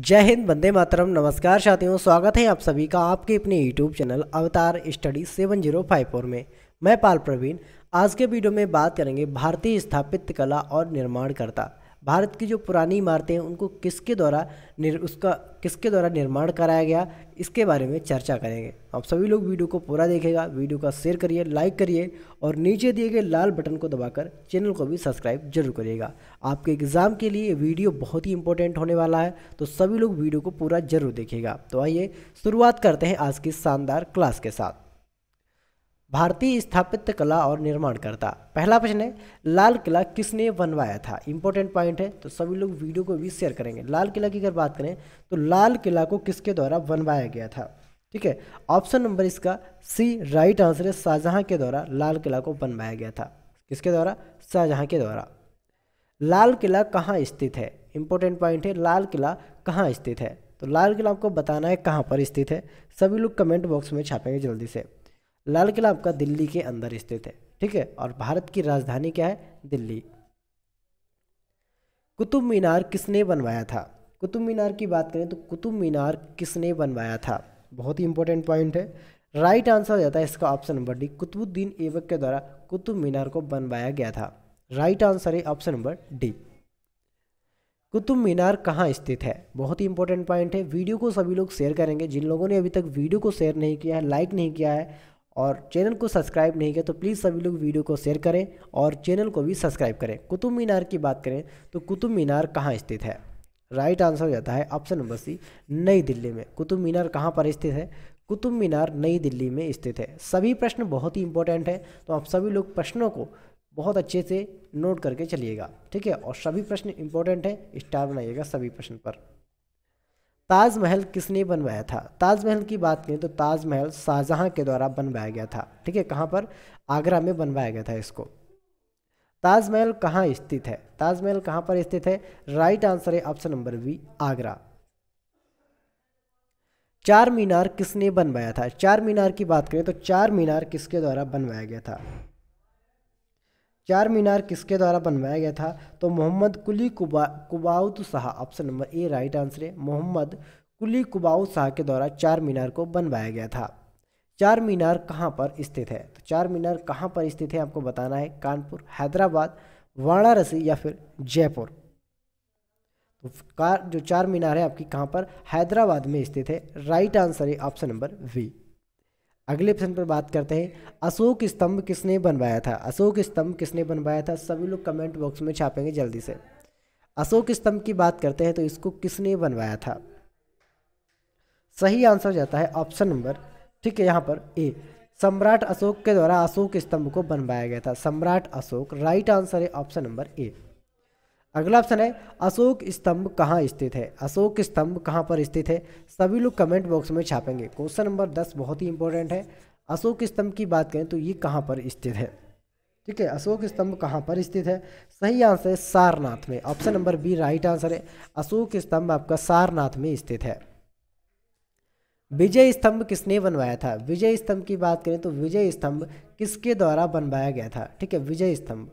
जय हिंद बंदे मातरम नमस्कार साथियों स्वागत है आप सभी का आपके अपने YouTube channel Avatar study seven zero five four में मैं पाल प्रवीण आज के वीडियो में बात करेंगे भारतीय स्थापित कला और निर्माणकर्ता भारत की जो पुरानी इमारतें हैं उनको किसके द्वारा निर उसका किसके द्वारा निर्माण कराया गया इसके बारे में चर्चा करेंगे आप सभी लोग वीडियो को पूरा देखेगा वीडियो का शेयर करिए लाइक करिए और नीचे दिए गए लाल बटन को दबाकर चैनल को भी सब्सक्राइब जरूर करिएगा आपके एग्ज़ाम के लिए वीडियो बहुत ही इंपॉर्टेंट होने वाला है तो सभी लोग वीडियो को पूरा जरूर देखेगा तो आइए शुरुआत करते हैं आज की शानदार क्लास के साथ भारतीय स्थापित कला और निर्माणकर्ता पहला प्रश्न है लाल किला किसने बनवाया था इंपॉर्टेंट पॉइंट है तो सभी लोग वीडियो को भी शेयर करेंगे लाल किला की अगर बात करें तो लाल किला को किसके द्वारा बनवाया गया था ठीक है ऑप्शन नंबर इसका सी राइट आंसर है शाहजहाँ के द्वारा लाल किला को बनवाया गया था किसके द्वारा शाहजहां के द्वारा लाल किला कहाँ स्थित है इंपॉर्टेंट पॉइंट है लाल किला कहाँ स्थित है तो लाल किला आपको बताना है कहाँ पर स्थित है सभी लोग कमेंट बॉक्स में छापेंगे जल्दी से लाल किला आपका दिल्ली के अंदर स्थित है ठीक है और भारत की राजधानी क्या है दिल्ली कुतुब मीनार किसने बनवाया था कुतुब मीनार की बात करें तो कुतुब मीनार किसने बनवाया था बहुत ही इंपॉर्टेंट पॉइंट है राइट आंसर हो जाता है इसका option number D Qutubuddin Aibak के द्वारा कुतुब मीनार को बनवाया गया था राइट आंसर है option number D Qutub Minar कहाँ स्थित है बहुत ही इंपॉर्टेंट पॉइंट है वीडियो को सभी लोग शेयर करेंगे जिन लोगों ने अभी तक वीडियो को शेयर नहीं किया है लाइक नहीं किया है और चैनल को सब्सक्राइब नहीं किया तो प्लीज़ सभी लोग वीडियो को शेयर करें और चैनल को भी सब्सक्राइब करें कुतुब मीनार की बात करें तो कुतुब मीनार कहाँ स्थित है राइट आंसर हो जाता है ऑप्शन नंबर सी नई दिल्ली में कुतुब मीनार कहाँ पर स्थित है कुतुब मीनार नई दिल्ली में स्थित है सभी प्रश्न बहुत ही इंपॉर्टेंट है तो आप सभी लोग प्रश्नों को बहुत अच्छे से नोट करके चलिएगा ठीक है और सभी प्रश्न इंपॉर्टेंट हैं स्टार बनाइएगा सभी प्रश्न पर ताजमहल किसने बनवाया था ताजमहल की बात करें तो ताजमहल शाहजहाँ के द्वारा बनवाया गया था ठीक है कहाँ पर आगरा में बनवाया गया था इसको ताजमहल कहाँ स्थित है ताजमहल कहाँ पर स्थित है राइट आंसर है option number B Agra Char Minar किसने बनवाया था चार मीनार की बात करें तो चार मीनार किसके द्वारा बनवाया गया था चार मीनार किसके द्वारा बनवाया गया था तो मोहम्मद कुली कुबा कुबाउत Shah option number A right answer है मोहम्मद कुली कुबाउत शाह के द्वारा चार मीनार को बनवाया गया था चार मीनार कहाँ पर स्थित है तो चार मीनार कहाँ पर स्थित है आपको बताना है कानपुर हैदराबाद वाराणसी या फिर जयपुर तो कार जो चार मीनार है आपकी कहाँ पर हैदराबाद में स्थित है राइट आंसर है ऑप्शन नंबर वी अगले प्रश्न पर बात करते हैं अशोक स्तंभ किसने बनवाया था अशोक स्तंभ किसने बनवाया था सभी लोग कमेंट बॉक्स में छापेंगे जल्दी से अशोक स्तंभ की बात करते हैं तो इसको किसने बनवाया था सही आंसर जाता है ऑप्शन नंबर ठीक है यहाँ पर ए सम्राट अशोक के द्वारा अशोक स्तंभ को बनवाया गया था सम्राट अशोक राइट आंसर है ऑप्शन नंबर ए अगला ऑप्शन है अशोक स्तंभ कहाँ स्थित है अशोक स्तंभ कहाँ पर स्थित है सभी लोग कमेंट बॉक्स में छापेंगे क्वेश्चन नंबर दस बहुत ही इंपॉर्टेंट है अशोक स्तंभ की बात करें तो ये कहाँ पर स्थित है ठीक है अशोक स्तंभ कहाँ पर स्थित है सही आंसर है सारनाथ में option number B right answer है अशोक स्तंभ आपका सारनाथ में स्थित है विजय स्तंभ किसने बनवाया था विजय स्तंभ की बात करें तो विजय स्तंभ किसके द्वारा बनवाया गया था ठीक है विजय स्तंभ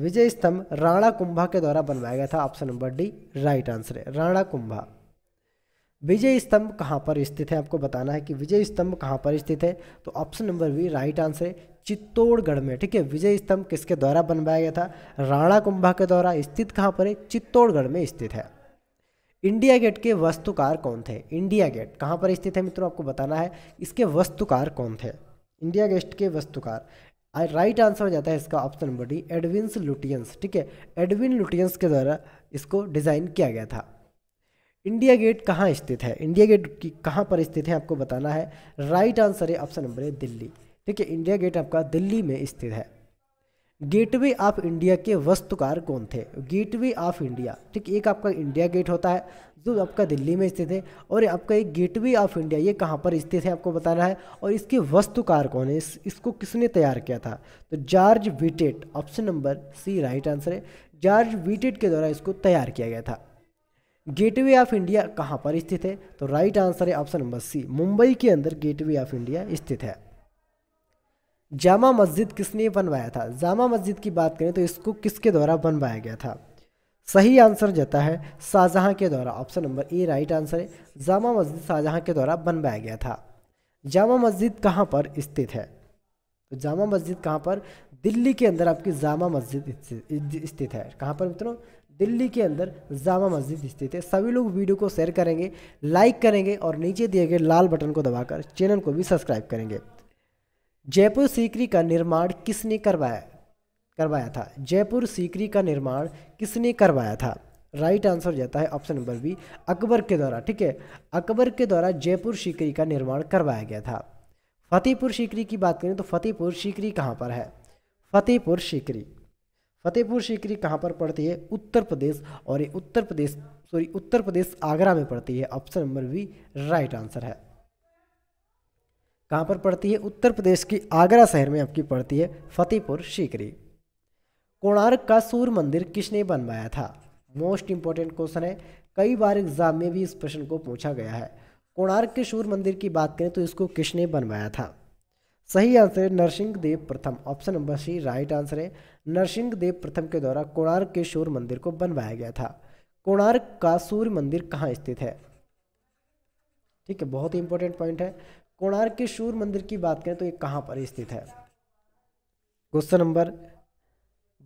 विजय स्तंभ राणा कुंभा के द्वारा बनवाया गया था option number D right answer है राणा कुंभा विजय स्तंभ कहाँ पर स्थित है आपको बताना है कि विजय स्तंभ कहाँ पर स्थित है तो option number B right answer है चित्तौड़गढ़ में ठीक है विजय स्तंभ किसके द्वारा बनवाया गया था राणा कुंभा के द्वारा स्थित कहाँ पर है चित्तौड़गढ़ में स्थित है इंडिया गेट के वस्तुकार कौन थे इंडिया गेट कहाँ पर स्थित है मित्रों आपको बताना है इसके वस्तुकार कौन थे इंडिया गेट के वस्तुकार राइट आंसर हो जाता है इसका option number D Edwins Lutyens ठीक है एडविन लुटियंस के द्वारा इसको डिज़ाइन किया गया था इंडिया गेट कहाँ स्थित है इंडिया गेट की कहाँ पर स्थित है आपको बताना है राइट आंसर है ऑप्शन नंबर है दिल्ली ठीक है इंडिया गेट आपका दिल्ली में स्थित है गेटवे ऑफ इंडिया के वस्तुकार कौन थे गेटवे ऑफ इंडिया ठीक एक आपका इंडिया गेट होता है जो आपका दिल्ली में स्थित है और आपका एक गेटवे ऑफ इंडिया ये कहाँ पर स्थित है आपको बताना है और इसके वस्तुकार कौन है इस, इसको किसने तैयार किया था तो George Wittet option number C right answer है जॉर्ज विटेट के द्वारा इसको तैयार किया गया था गेटवे ऑफ इंडिया कहाँ पर स्थित है तो राइट आंसर है ऑप्शन नंबर सी मुंबई के अंदर गेटवे ऑफ इंडिया स्थित है जामा मस्जिद किसने बनवाया था जामा मस्जिद की बात करें तो इसको किसके द्वारा बनवाया गया था सही आंसर जाता है शाहजहाँ के द्वारा option number A right answer है जामा मस्जिद शाहजहाँ के द्वारा बनवाया गया था जामा मस्जिद कहाँ पर स्थित है तो जामा मस्जिद कहाँ पर दिल्ली के अंदर आपकी जामा मस्जिद स्थित है कहाँ पर मित्रों दिल्ली के अंदर जामा मस्जिद स्थित है सभी लोग वीडियो को शेयर करेंगे लाइक करेंगे और नीचे दिए गए लाल बटन को दबाकर चैनल को भी सब्सक्राइब करेंगे जयपुर सीकरी का निर्माण किसने करवाया करवाया था जयपुर सीकरी का निर्माण किसने करवाया था राइट आंसर जाता है ऑप्शन नंबर बी अकबर के द्वारा ठीक है अकबर के द्वारा जयपुर सीकरी का निर्माण करवाया गया था फतेहपुर सीकरी की बात करें तो फतेहपुर सीकरी कहाँ पर है फतेहपुर सीकरी फतेहपुर सीकरी कहाँ पर पड़ती है उत्तर प्रदेश और ये उत्तर प्रदेश सॉरी उत्तर प्रदेश आगरा में पड़ती है option number B right answer है कहाँ पर पड़ती है उत्तर प्रदेश की आगरा शहर में आपकी पड़ती है फतेहपुर सीकरी कोणार्क का सूर्य मंदिर किसने बनवाया था मोस्ट इंपॉर्टेंट क्वेश्चन है कई बार एग्जाम में भी इस प्रश्न को पूछा गया है कोणार्क के सूर्य मंदिर की बात करें तो इसको किसने बनवाया था सही आंसर है नरसिंह देव प्रथम option number C right answer है नरसिंह देव प्रथम के द्वारा कोणार्क के सूर्य मंदिर को बनवाया गया था कोणार्क का सूर्य मंदिर कहाँ स्थित है ठीक है बहुत ही इंपॉर्टेंट पॉइंट है कोणार्क के सूर्य मंदिर की बात करें तो ये कहाँ पर स्थित है क्वेश्चन नंबर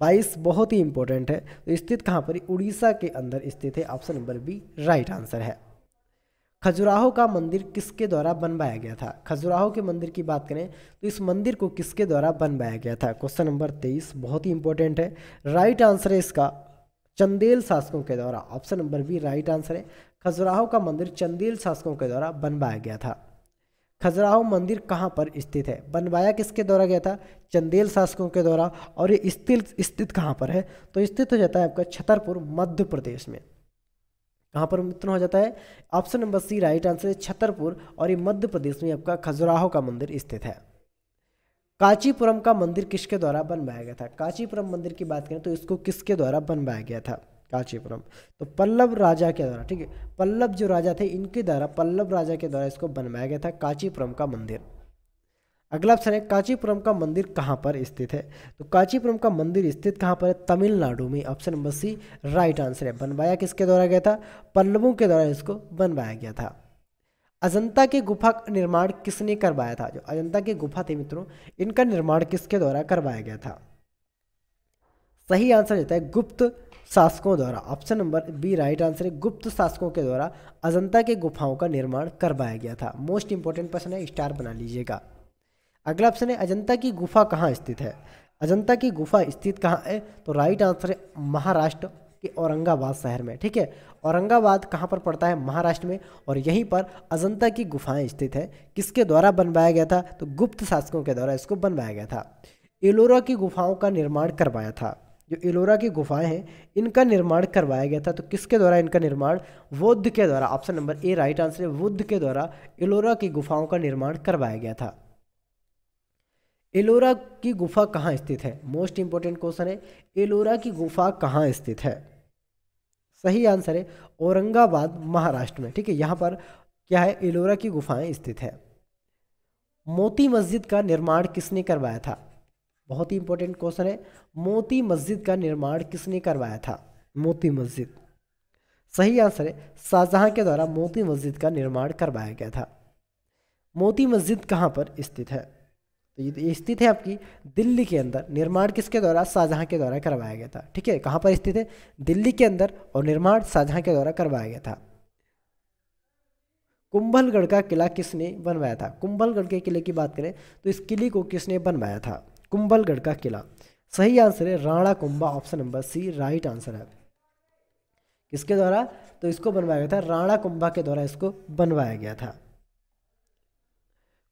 बाईस बहुत ही इंपॉर्टेंट है तो स्थित कहाँ पर उड़ीसा के अंदर स्थित है option number B right answer है खजुराहो का मंदिर किसके द्वारा बनवाया गया था खजुराहो के मंदिर की बात करें तो इस मंदिर को किसके द्वारा बनवाया गया था क्वेश्चन नंबर तेईस बहुत ही इंपॉर्टेंट है राइट आंसर है इसका चंदेल शासकों के द्वारा option number B right answer है खजुराहो का मंदिर चंदेल शासकों के द्वारा बनवाया गया था खजुराहो मंदिर कहाँ पर स्थित है बनवाया किसके द्वारा गया था चंदेल शासकों के द्वारा और ये स्थित स्थित कहाँ पर है तो स्थित हो जाता है आपका छतरपुर मध्य प्रदेश में कहाँ पर मित्र हो जाता है option number C right answer है छतरपुर और ये मध्य प्रदेश में आपका खजुराहो का मंदिर स्थित है कांचीपुरम का मंदिर किसके द्वारा बनवाया गया था कांचीपुरम मंदिर की बात करें तो इसको किसके द्वारा बनवाया गया था कांचीपुरम तो पल्लव राजा के द्वारा ठीक है पल्लव जो राजा थे इनके द्वारा पल्लव राजा के द्वारा इसको बनवाया गया था कांचीपुरम का मंदिर अगला ऑप्शन है कांचीपुरम का मंदिर कहाँ पर स्थित है तो कांचीपुरम का मंदिर स्थित कहाँ पर है तमिलनाडु में option number C right answer है बनवाया किसके द्वारा गया था पल्लवों के द्वारा इसको बनवाया गया था अजंता की गुफा का निर्माण किसने करवाया था जो अजंता के गुफा थी मित्रों इनका निर्माण किसके द्वारा करवाया गया था सही आंसर देता है गुप्त शासकों द्वारा option number B right answer है गुप्त शासकों के द्वारा अजंता के गुफाओं का निर्माण करवाया गया था मोस्ट इंपॉर्टेंट प्रश्न है स्टार बना लीजिएगा अगला ऑप्शन है अजंता की गुफा कहाँ स्थित है अजंता की गुफा स्थित कहाँ है तो राइट आंसर है महाराष्ट्र के औरंगाबाद शहर में ठीक है औरंगाबाद कहाँ पर पड़ता है महाराष्ट्र में और यहीं पर अजंता की गुफाएं स्थित है किसके द्वारा बनवाया गया था तो गुप्त शासकों के द्वारा इसको बनवाया गया था एलोरा की गुफाओं का निर्माण करवाया था जो एलोरा की गुफाएं हैं इनका निर्माण करवाया गया था तो किसके द्वारा इनका निर्माण बुद्ध के द्वारा option number A right answer है बुद्ध के द्वारा एलोरा की गुफाओं का निर्माण करवाया गया था एलोरा की गुफा कहाँ स्थित है मोस्ट इंपॉर्टेंट क्वेश्चन है एलोरा की गुफा कहाँ स्थित है सही आंसर है औरंगाबाद महाराष्ट्र में ठीक है यहाँ पर क्या है एलोरा की गुफाएं स्थित है मोती मस्जिद का निर्माण किसने करवाया था बहुत ही इंपॉर्टेंट क्वेश्चन है मोती मस्जिद का निर्माण किसने करवाया था मोती मस्जिद सही आंसर है शाहजहां के द्वारा मोती मस्जिद का निर्माण करवाया गया था मोती मस्जिद कहाँ पर स्थित है तो ये स्थित है आपकी दिल्ली के अंदर निर्माण किसके द्वारा शाहजहां के द्वारा करवाया गया था ठीक है कहाँ पर स्थित है दिल्ली के अंदर और निर्माण शाहजहां के द्वारा करवाया गया था कुंभलगढ़ का किला किसने बनवाया था कुंभलगढ़ के किले की बात करें तो इस किले को किसने बनवाया था कुंभलगढ़ का किला सही आंसर है Rana Kumbha option number C right answer है किसके द्वारा तो इसको बनवाया गया था राणा कुंभा के द्वारा इसको बनवाया गया था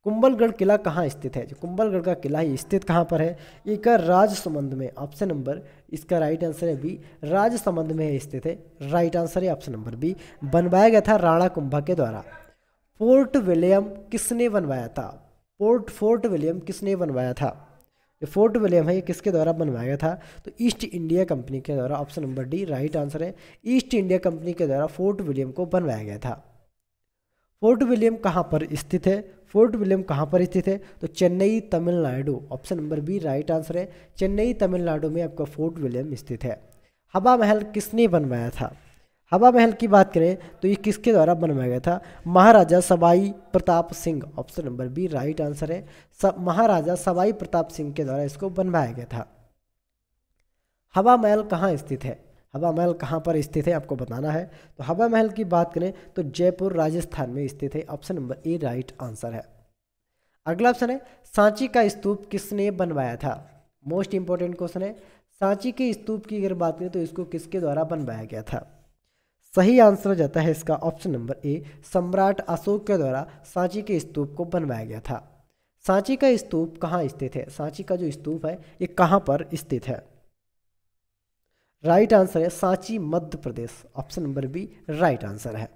कुंभलगढ़ किला कहाँ स्थित है कुंभलगढ़ का किला ये स्थित कहाँ पर है एक राजसमंद में ऑप्शन नंबर इसका राइट आंसर है बी राजसमंद में स्थित है राइट आंसर है ऑप्शन नंबर बी बनवाया गया था राणा कुंभा के द्वारा फोर्ट विलियम किसने बनवाया था पोर्ट फोर्ट विलियम किसने बनवाया था ये फोर्ट विलियम है ये किसके द्वारा बनवाया गया था तो ईस्ट इंडिया कंपनी के द्वारा option number D right answer है ईस्ट इंडिया कंपनी के द्वारा फोर्ट विलियम को बनवाया गया था फोर्ट विलियम कहाँ पर स्थित है फोर्ट विलियम कहाँ पर स्थित है तो Chennai Tamil Nadu option number B right answer है चेन्नई तमिलनाडु में आपका फोर्ट विलियम स्थित है हवा महल किसने बनवाया था हवा महल की बात करें तो ये किसके द्वारा बनवाया गया था Maharaja Sawai Pratap Singh option number B right answer है सब महाराजा सवाई प्रताप सिंह के द्वारा इसको बनवाया गया था हवा महल कहाँ स्थित है हवा महल कहाँ पर स्थित है आपको बताना है तो हवा महल की बात करें तो जयपुर राजस्थान में स्थित है option number A right answer है अगला ऑप्शन है सांची का स्तूप किसने बनवाया था मोस्ट इंपॉर्टेंट क्वेश्चन है सांची के स्तूप की अगर बात करें तो इसको किसके द्वारा बनवाया गया था सही आंसर हो जाता है इसका ऑप्शन नंबर ए सम्राट अशोक के द्वारा सांची के स्तूप को बनवाया गया था सांची का स्तूप कहाँ स्थित है सांची का जो स्तूप है ये कहाँ पर स्थित है राइट आंसर है Sanchi Madhya Pradesh option number B right answer है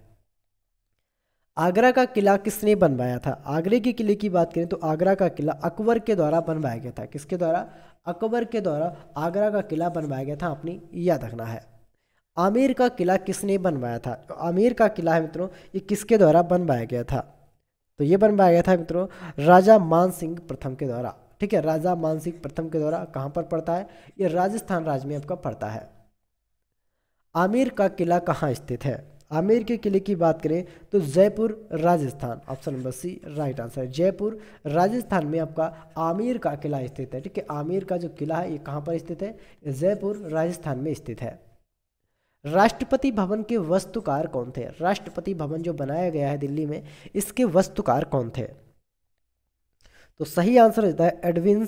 आगरा का किला किसने बनवाया था आगरे के किले की बात करें तो आगरा का किला अकबर के द्वारा बनवाया गया था किसके द्वारा अकबर के द्वारा आगरा का किला बनवाया गया था अपनी याद रखना है आमिर का किला किसने बनवाया था तो आमिर का किला है मित्रों ये किसके द्वारा बनवाया गया था तो ये बनवाया गया था मित्रों राजा मान सिंह प्रथम के द्वारा ठीक है राजा मान सिंह प्रथम के द्वारा कहाँ पर पड़ता है ये राजस्थान राज्य में आपका पड़ता है आमिर का किला कहाँ स्थित है आमिर के किले की बात करें तो Jaipur Rajasthan option number C right answer है जयपुर राजस्थान में आपका आमिर का किला स्थित है ठीक है आमिर का जो किला है ये कहाँ पर स्थित है जयपुर राजस्थान में स्थित है राष्ट्रपति भवन के वस्तुकार कौन थे राष्ट्रपति भवन जो बनाया गया है दिल्ली में इसके वस्तुकार कौन थे तो सही आंसर होता है एडविन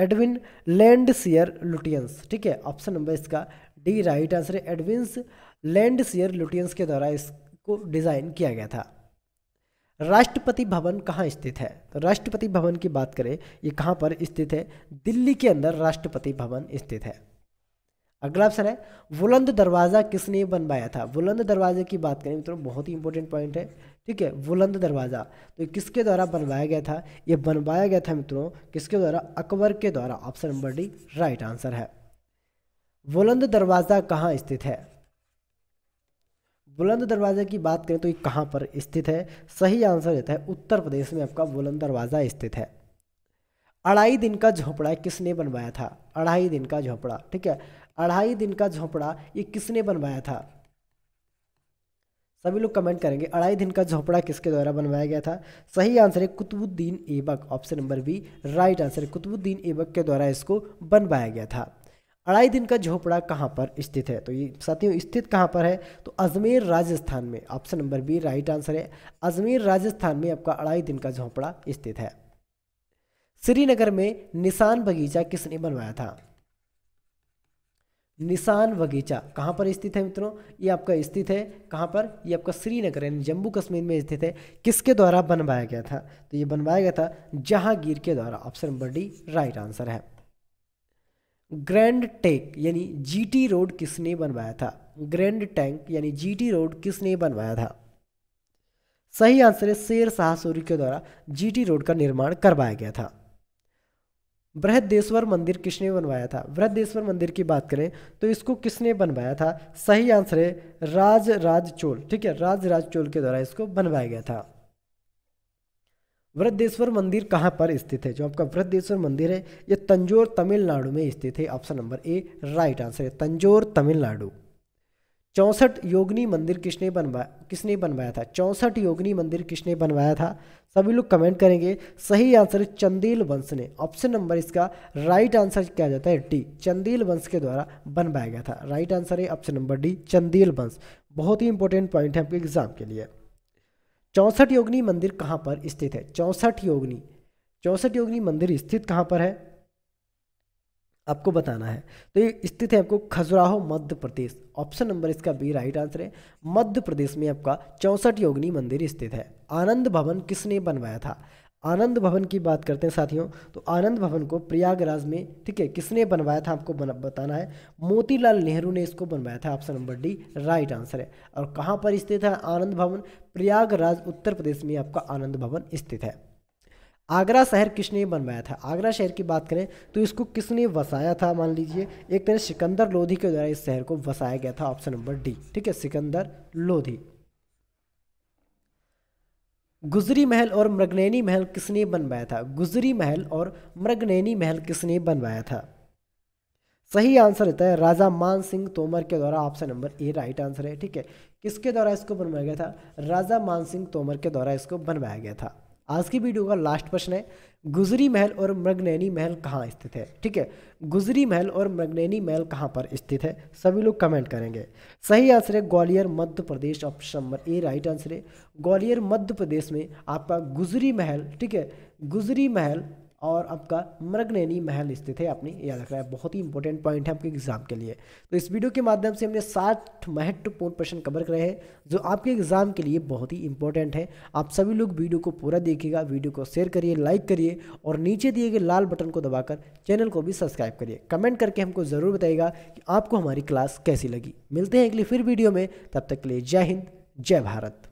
एडविन लैंडसियर लुटियंस ठीक है ऑप्शन नंबर इसका डी राइट आंसर है एडविंस लैंडसियर लुटियंस के द्वारा इसको डिज़ाइन किया गया था राष्ट्रपति भवन कहाँ स्थित है तो राष्ट्रपति भवन की बात करें ये कहाँ पर स्थित है दिल्ली के अंदर राष्ट्रपति भवन स्थित है अगला ऑप्शन है बुलंद दरवाज़ा किसने बनवाया था बुलंद दरवाजे की बात करें मित्रों बहुत ही इंपॉर्टेंट पॉइंट है ठीक है बुलंद दरवाज़ा तो किसके द्वारा बनवाया गया था ये बनवाया गया था मित्रों किसके द्वारा अकबर के द्वारा option number D right answer है बुलंद दरवाज़ा कहाँ स्थित है बुलंद दरवाज़े की बात करें तो ये कहाँ पर स्थित है सही आंसर देता है उत्तर प्रदेश में आपका बुलंद दरवाज़ा स्थित है अढ़ाई दिन का झोपड़ा किसने बनवाया था अढ़ाई दिन का झोपड़ा ठीक है अढ़ाई दिन का झोपड़ा ये किसने बनवाया था सभी लोग कमेंट करेंगे अढ़ाई दिन का झोपड़ा किसके द्वारा बनवाया गया था सही आंसर है Qutubuddin Aibak option number B right answer है कुतुबुद्दीन एबक के द्वारा इसको बनवाया गया था अढ़ाई दिन का झोपड़ा कहाँ पर स्थित है तो ये साथियों स्थित कहाँ पर है तो अजमेर राजस्थान में option number B right answer है अजमेर राजस्थान में आपका अढ़ाई दिन का झोंपड़ा स्थित है श्रीनगर में निशान बगीचा किसने बनवाया था निशान बगीचा कहाँ पर स्थित है मित्रों ये आपका स्थित है कहाँ पर ये आपका श्रीनगर यानी जम्मू कश्मीर में स्थित है किसके द्वारा बनवाया गया था तो ये बनवाया गया था जहांगीर के द्वारा option number D right answer है ग्रैंड टेक यानी जीटी रोड किसने बनवाया था ग्रैंड टैंक यानी जीटी रोड किसने बनवाया था सही आंसर है शेर शाह सूरी के द्वारा जीटी रोड का निर्माण करवाया गया था बृहदेश्वर मंदिर किसने बनवाया था बृहदेश्वर मंदिर की बात करें तो इसको किसने बनवाया था सही आंसर है राज राज चोल ठीक है राज राज चोल के द्वारा इसको बनवाया गया था वृद्धेश्वर मंदिर कहाँ पर स्थित है जो आपका वृद्धेश्वर मंदिर है ये तंजोर तमिलनाडु में स्थित है option number A right answer है तंजोर तमिलनाडु चौंसठ योगनी मंदिर किसने बनवाया किसने बनवाया था चौंसठ योगनी मंदिर किसने बनवाया था सभी लोग कमेंट करेंगे सही आंसर है चंदेल वंश ने ऑप्शन नंबर इसका राइट आंसर क्या जाता है डी चंदेल वंश के द्वारा बनवाया गया था राइट आंसर है ऑप्शन नंबर डी चंदेल वंश बहुत ही इंपॉर्टेंट पॉइंट है आपके एग्जाम के लिए चौंसठ योगनी मंदिर कहाँ पर स्थित है चौंसठ योगनी चौंसठ योगनी मंदिर स्थित कहाँ पर है आपको बताना है तो ये स्थित है आपको खजुराहो मध्य प्रदेश ऑप्शन नंबर इसका बी राइट आंसर है मध्य प्रदेश में आपका चौंसठ योगिनी मंदिर स्थित है आनंद भवन किसने बनवाया था आनंद भवन की बात करते हैं साथियों तो आनंद भवन को प्रयागराज में ठीक है किसने बनवाया था आपको बताना है मोतीलाल नेहरू ने इसको बनवाया था option number D right answer है और कहाँ पर स्थित है आनंद भवन प्रयागराज उत्तर प्रदेश में आपका आनंद भवन स्थित है आगरा शहर किसने बनवाया था आगरा शहर की बात करें तो इसको किसने वसाया था मान लीजिए एक तरह सिकंदर लोधी के द्वारा इस शहर को वसाया गया था ऑप्शन नंबर डी ठीक है सिकंदर लोधी गुजरी महल और मृगनैनी महल किसने बनवाया था गुजरी महल और मृगनैनी महल किसने बनवाया था सही आंसर रहता है राजा मान सिंह तोमर के द्वारा option number A right answer है ठीक है किसके द्वारा इसको बनवाया गया था राजा मान सिंह तोमर के द्वारा इसको बनवाया गया था आज की वीडियो का लास्ट प्रश्न है गुजरी महल और मृगनैनी महल कहाँ स्थित है ठीक है गुजरी महल और मृगनैनी महल कहाँ पर स्थित है सभी लोग कमेंट करेंगे सही आंसर है Gwalior Madhya Pradesh option number A right answer है ग्वालियर मध्य प्रदेश में आपका गुजरी महल ठीक है गुजरी महल और आपका मृगनैनी महल स्थित है आपने याद रखना है बहुत ही इंपॉर्टेंट पॉइंट है आपके एग्जाम के लिए तो इस वीडियो के माध्यम से हमने साठ महत्वपूर्ण प्रश्न कवर करे हैं जो आपके एग्जाम के लिए बहुत ही इंपॉर्टेंट है आप सभी लोग वीडियो को पूरा देखिएगा वीडियो को शेयर करिए लाइक करिए और नीचे दिए गए लाल बटन को दबाकर चैनल को भी सब्सक्राइब करिए कमेंट करके हमको ज़रूर बताइएगा कि आपको हमारी क्लास कैसी लगी मिलते हैं अगली फिर वीडियो में तब तक के लिए जय हिंद जय भारत